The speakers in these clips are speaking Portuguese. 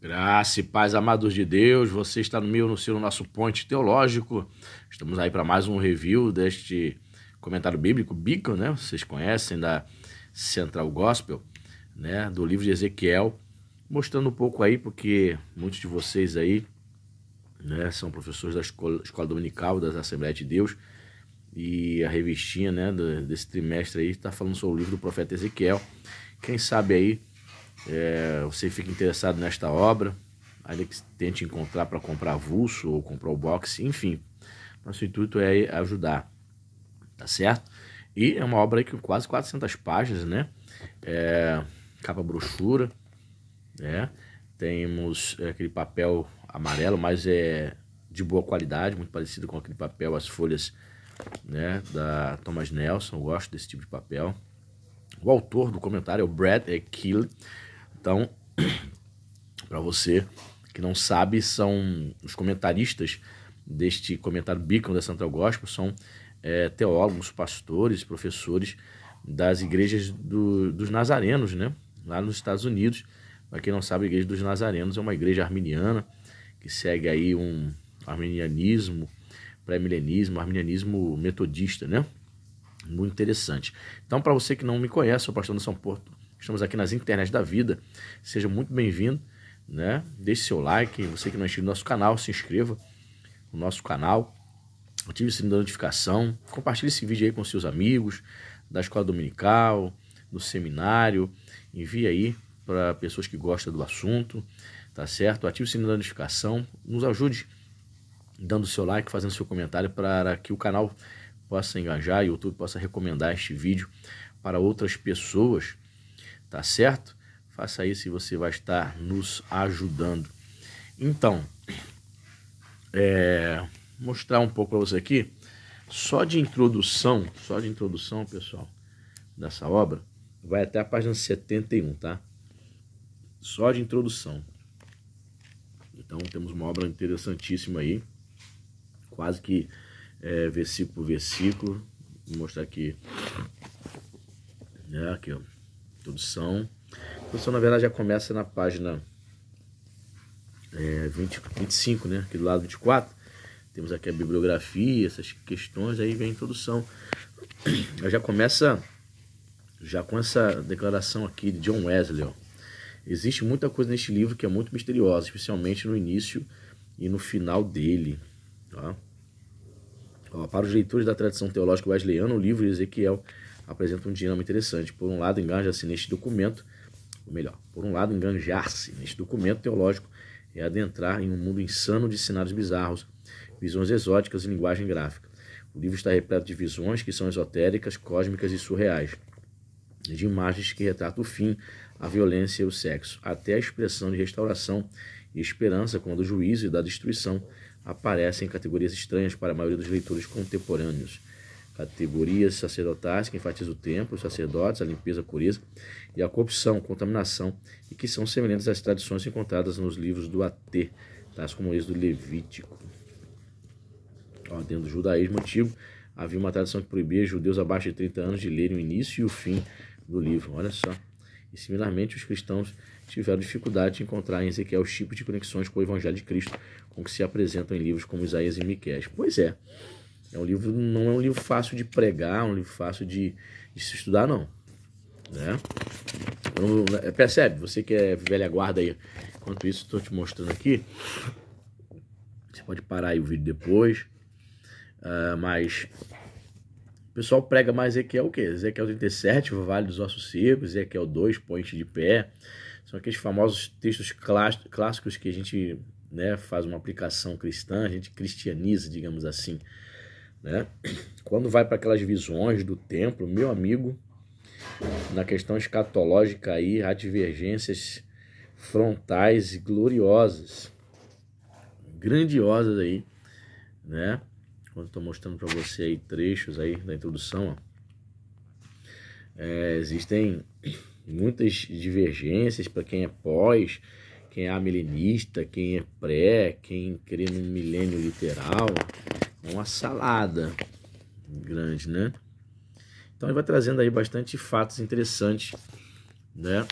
Graça e paz, amados de Deus, você está no meu, no seu, no nosso ponte teológico. Estamos aí para mais um review deste comentário bíblico, Beacon, né? Vocês conhecem da Central Gospel, né? Do livro de Ezequiel, mostrando um pouco aí, porque muitos de vocês aí, né? São professores da escola, escola dominical das Assembleias de Deus e a revistinha, né? Desse trimestre aí está falando sobre o livro do profeta Ezequiel. Quem sabe aí é, você fica interessado nesta obra, ainda que tente encontrar para comprar avulso ou comprar o box, enfim. Nosso intuito é ajudar, tá certo? E é uma obra aí com quase 400 páginas, né? É, capa brochura, né? Temos é, aquele papel amarelo, mas é de boa qualidade, muito parecido com aquele papel, as folhas né, da Thomas Nelson, eu gosto desse tipo de papel. O autor do comentário é o Brad E. Kill, então, para você que não sabe, são os comentaristas deste comentário bíblico da Central Gospel, são é, teólogos, pastores, professores das igrejas do, dos nazarenos, né? Lá nos Estados Unidos. Para quem não sabe, a Igreja dos Nazarenos é uma igreja arminiana que segue aí um arminianismo, pré-milenismo, arminianismo metodista, né? Muito interessante. Então, para você que não me conhece, eu sou pastor São Porto, Estamos aqui nas internet da vida. Seja muito bem-vindo, né? Deixe seu like. Você que não é inscrito no nosso canal, se inscreva no nosso canal. Ative o sininho da notificação. Compartilhe esse vídeo aí com seus amigos da escola dominical, do seminário. Envie aí para pessoas que gostam do assunto, tá certo? Ative o sininho da notificação. Nos ajude dando seu like, fazendo seu comentário para que o canal possa engajar e o YouTube possa recomendar este vídeo para outras pessoas tá certo? Faça isso e você vai estar nos ajudando. Então, é, mostrar um pouco para você aqui, só de introdução, só de introdução, pessoal, dessa obra, vai até a página 71, tá? Só de introdução. Então, temos uma obra interessantíssima aí, quase que é, versículo por versículo. Vou mostrar aqui. É, aqui, ó introdução. A introdução, na verdade, já começa na página é, 20, 25, né? Aqui do lado 24. Temos aqui a bibliografia, essas questões, aí vem a introdução. Eu já começa já com essa declaração aqui de John Wesley. Ó. Existe muita coisa neste livro que é muito misteriosa, especialmente no início e no final dele. Tá? Ó, para os leitores da tradição teológica wesleyana, o livro de Ezequiel apresenta um dilema interessante. Por um lado, engaja-se neste documento, ou melhor, por um lado, enganjar-se neste documento teológico é adentrar em um mundo insano de cenários bizarros, visões exóticas e linguagem gráfica. O livro está repleto de visões que são esotéricas, cósmicas e surreais, de imagens que retratam o fim, a violência e o sexo, até a expressão de restauração e esperança quando o juízo e da destruição aparecem em categorias estranhas para a maioria dos leitores contemporâneos categorias sacerdotais, que enfatizam o templo, os sacerdotes, a limpeza, a pureza e a corrupção, contaminação, e que são semelhantes às tradições encontradas nos livros do AT, tais como esse do Levítico. Ó, dentro do judaísmo antigo, havia uma tradição que proibia judeus abaixo de 30 anos de lerem o início e o fim do livro. Olha só. E similarmente, os cristãos tiveram dificuldade de encontrar em Ezequiel os tipos de conexões com o Evangelho de Cristo, com que se apresentam em livros como Isaías e Miqueias. Pois é. É um livro, não é um livro fácil de pregar, é um livro fácil de, de se estudar, não. Né? Então, percebe, você que é velha guarda aí. Enquanto isso, estou te mostrando aqui. Você pode parar aí o vídeo depois. Uh, mas o pessoal prega mais Ezequiel o quê? Ezequiel 37, Vale dos Ossos Secos, Ezequiel 2, Ponte de Pé. São aqueles famosos textos clássicos que a gente né, faz uma aplicação cristã, a gente cristianiza, digamos assim, né? Quando vai para aquelas visões do templo, meu amigo, na questão escatológica aí, há divergências frontais e gloriosas, grandiosas aí, né? Quando estou mostrando para você aí trechos aí da introdução, é, existem muitas divergências para quem é pós, quem é amilenista, quem é pré, quem crê no milênio literal, uma salada grande, né? Então ele vai trazendo aí bastante fatos interessantes, né?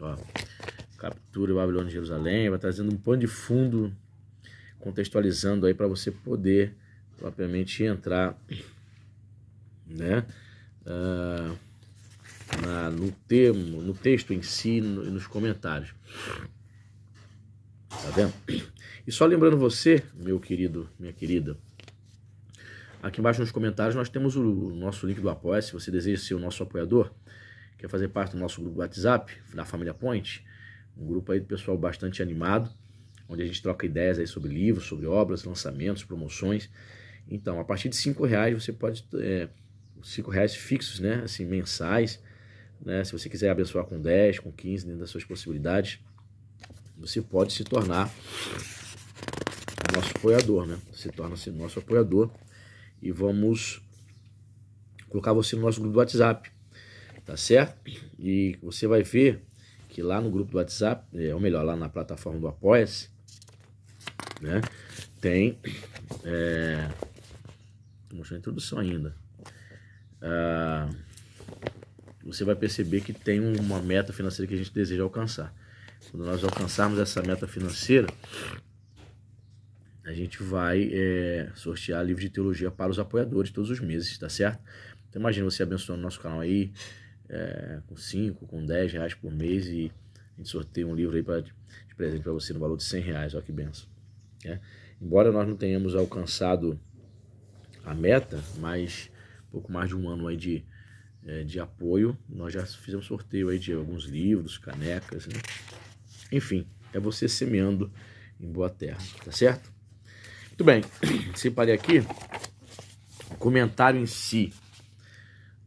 Ó, captura Babilônia de Jerusalém, vai trazendo um pano de fundo, contextualizando aí para você poder propriamente entrar, né? Uh, na, no termo, no texto em si e no, nos comentários. Tá vendo? E só lembrando você, meu querido, minha querida, Aqui embaixo nos comentários nós temos o nosso link do apoia se você deseja ser o nosso apoiador, quer fazer parte do nosso grupo do WhatsApp, da Família Point, um grupo aí do pessoal bastante animado, onde a gente troca ideias aí sobre livros, sobre obras, lançamentos, promoções. Então, a partir de cinco reais você pode, é, cinco reais fixos, né, assim, mensais, né, se você quiser abençoar com 10, com 15, dentro das suas possibilidades, você pode se tornar nosso apoiador, né, se torna-se nosso apoiador e vamos colocar você no nosso grupo do WhatsApp, tá certo? E você vai ver que lá no grupo do WhatsApp, é, ou melhor, lá na plataforma do Apoia-se, né, tem, é, vamos a introdução ainda, ah, você vai perceber que tem uma meta financeira que a gente deseja alcançar. Quando nós alcançarmos essa meta financeira, a gente vai é, sortear livro de teologia para os apoiadores todos os meses, tá certo? Então imagina você abençoando o nosso canal aí é, com 5, com 10 reais por mês e a gente sorteia um livro aí pra, de presente para você no valor de 100 reais, olha que benção. Né? Embora nós não tenhamos alcançado a meta, mas pouco mais de um ano aí de, é, de apoio, nós já fizemos sorteio aí de alguns livros, canecas, né? enfim, é você semeando em boa terra, tá certo? Muito bem, separei aqui comentário em si.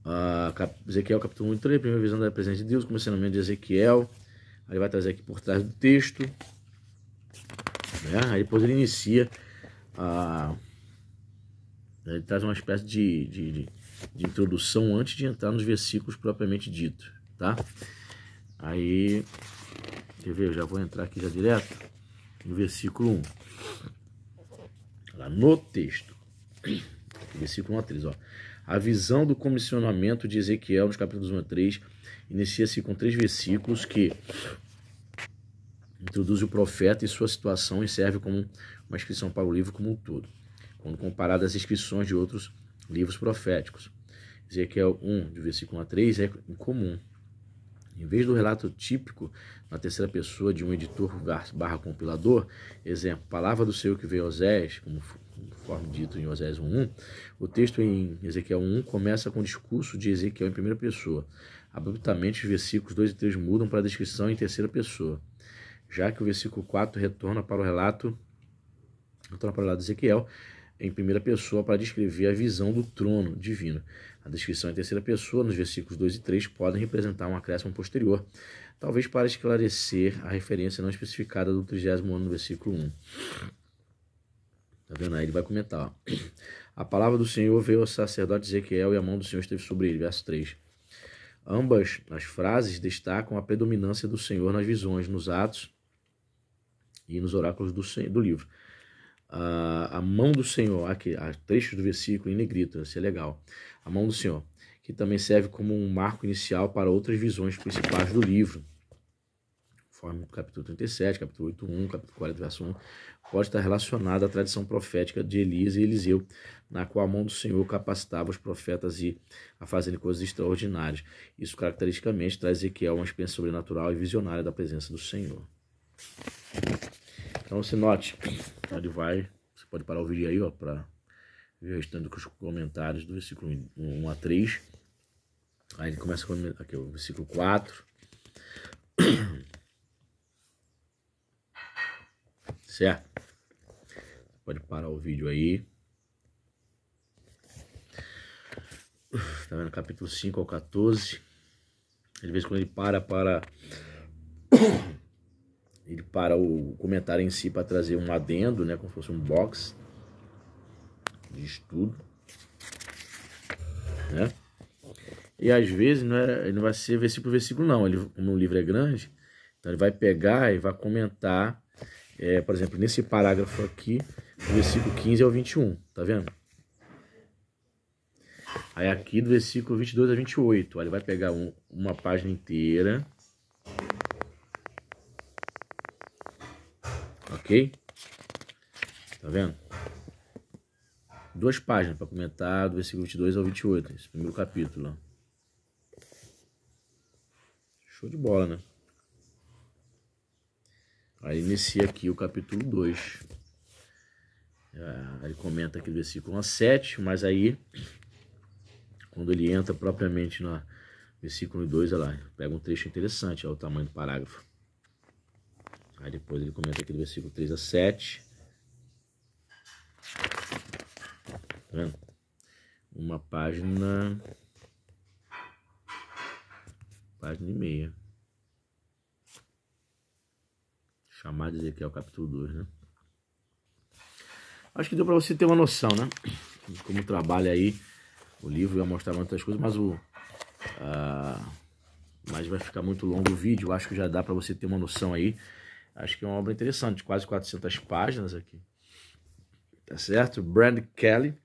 Ah, Ezequiel capítulo 1 e 3, primeira visão da presença de Deus, conhecimento de Ezequiel. Aí ele vai trazer aqui por trás do texto. Né? Aí depois ele inicia. Ah, ele traz uma espécie de, de, de, de introdução antes de entrar nos versículos propriamente dito. Tá? Aí, quer ver, eu já vou entrar aqui já direto no versículo 1 lá no texto. Versículo 1 a 3, ó. A visão do comissionamento de Ezequiel nos capítulos 1 a 3 inicia-se com três versículos que introduz o profeta e sua situação e serve como uma inscrição para o livro como um todo, quando comparado às inscrições de outros livros proféticos. Ezequiel 1, de versículo 1 a 3, é incomum. Em vez do relato típico na terceira pessoa de um editor barra compilador, exemplo, palavra do Senhor que veio a Osés, como conforme dito em Osés 1.1, o texto em Ezequiel 1 começa com o discurso de Ezequiel em primeira pessoa. Abruptamente, os versículos 2 e 3 mudam para a descrição em terceira pessoa, já que o versículo 4 retorna para o relato, retorna para o relato de Ezequiel em primeira pessoa para descrever a visão do trono divino. A descrição em terceira pessoa, nos versículos 2 e 3, podem representar um acréscimo posterior, talvez para esclarecer a referência não especificada do 30 ano, versículo 1. Tá vendo aí? Ele vai comentar. Ó. A palavra do Senhor veio ao sacerdote Ezequiel e a mão do Senhor esteve sobre ele. Verso 3. Ambas as frases destacam a predominância do Senhor nas visões, nos atos e nos oráculos do, do livro a, a mão do Senhor, aqui, a trecho do versículo em negrito, isso é legal. A mão do Senhor, que também serve como um marco inicial para outras visões principais do livro. Conforme o capítulo 37, capítulo 8, 1, capítulo 40, verso 1, pode estar relacionada à tradição profética de Elias e Eliseu, na qual a mão do Senhor capacitava os profetas e a fazerem coisas extraordinárias. Isso caracteristicamente traz Ezequiel uma experiência sobrenatural e visionária da presença do Senhor. Então é se note onde vai. Você pode parar o vídeo aí, ó, para ver o com os comentários do versículo 1 a 3. Aí ele começa com aqui, o versículo 4. Certo? pode parar o vídeo aí. Tá vendo? Capítulo 5 ao 14. De vez em quando ele para para ele para o comentário em si para trazer um adendo, né, como se fosse um box de estudo, né? E às vezes não, é, ele não vai ser versículo por versículo não, ele, como o livro é grande, então ele vai pegar e vai comentar, é, por exemplo, nesse parágrafo aqui, do versículo 15 ao 21, tá vendo? Aí aqui do versículo 22 a 28, aí ele vai pegar um, uma página inteira ok? Tá vendo? Duas páginas para comentar do versículo 22 ao 28, esse primeiro capítulo. Show de bola, né? Aí inicia aqui o capítulo 2. Ele é, comenta aqui do versículo 1 a 7, mas aí, quando ele entra propriamente no versículo 2, olha lá, pega um trecho interessante, olha o tamanho do parágrafo. Aí depois ele comenta aqui do versículo 3 a 7. Tá vendo? Uma página. Página e meia. Chamar de Ezequiel capítulo 2, né? Acho que deu para você ter uma noção, né? De como trabalha aí o livro, ia mostrar muitas coisas, mas o. Uh, mas vai ficar muito longo o vídeo, acho que já dá para você ter uma noção aí. Acho que é uma obra interessante, quase 400 páginas aqui. Tá certo? Brand Kelly,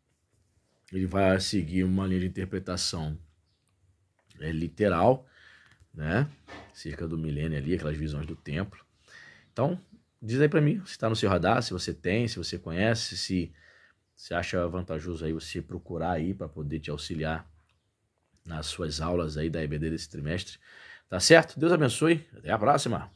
ele vai seguir uma linha de interpretação é, literal, né? Cerca do milênio ali, aquelas visões do templo. Então, diz aí para mim se está no seu radar, se você tem, se você conhece, se você acha vantajoso aí você procurar aí para poder te auxiliar nas suas aulas aí da EBD desse trimestre. Tá certo? Deus abençoe. Até a próxima.